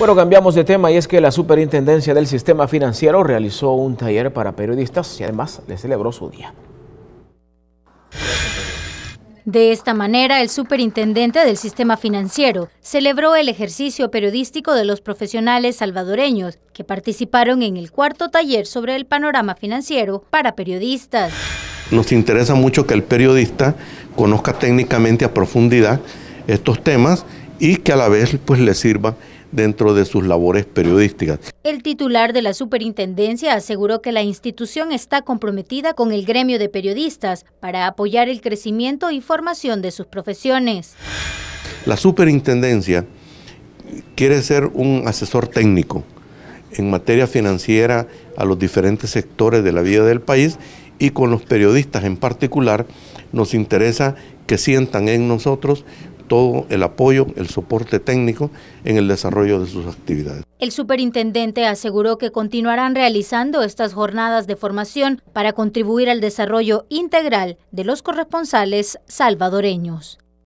Bueno, cambiamos de tema y es que la Superintendencia del Sistema Financiero realizó un taller para periodistas y además le celebró su día. De esta manera, el superintendente del sistema financiero celebró el ejercicio periodístico de los profesionales salvadoreños que participaron en el cuarto taller sobre el panorama financiero para periodistas. Nos interesa mucho que el periodista conozca técnicamente a profundidad estos temas y que a la vez pues le sirva dentro de sus labores periodísticas. El titular de la superintendencia aseguró que la institución está comprometida con el gremio de periodistas para apoyar el crecimiento y formación de sus profesiones. La superintendencia quiere ser un asesor técnico en materia financiera a los diferentes sectores de la vida del país y con los periodistas en particular nos interesa que sientan en nosotros todo el apoyo, el soporte técnico en el desarrollo de sus actividades. El superintendente aseguró que continuarán realizando estas jornadas de formación para contribuir al desarrollo integral de los corresponsales salvadoreños.